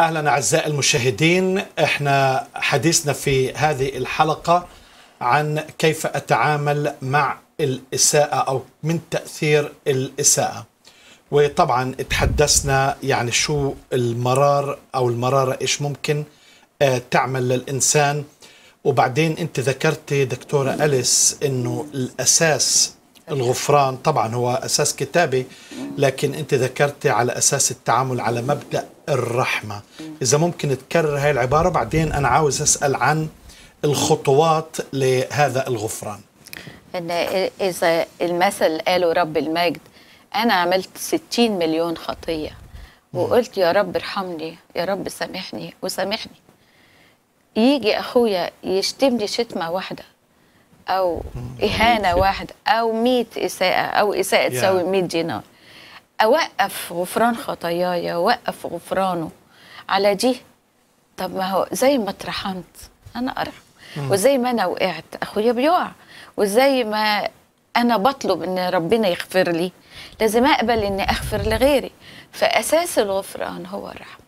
اهلا اعزائي المشاهدين احنا حديثنا في هذه الحلقه عن كيف اتعامل مع الاساءه او من تاثير الاساءه وطبعا تحدثنا يعني شو المرار او المراره ايش ممكن آه، تعمل للانسان وبعدين انت ذكرتي دكتوره اليس انه الاساس الغفران طبعا هو اساس كتابي لكن انت ذكرتي على اساس التعامل على مبدا الرحمه اذا ممكن تكرر هاي العباره بعدين انا عاوز اسال عن الخطوات لهذا الغفران ان اذا المثل قاله رب المجد انا عملت 60 مليون خطيه وقلت يا رب ارحمني يا رب سامحني وسامحني يجي اخويا يشتمني شتمه واحده او اهانه واحده او 100 اساءه او اساءه تساوي 100 دينار اوقف غفران خطاياي اوقف غفرانه على دي طب ما هو زي ما اترحمت انا ارحم وزي ما انا وقعت اخويا بيقع وزي ما انا بطلب ان ربنا يغفر لي لازم اقبل اني اغفر لغيري فاساس الغفران هو الرحمه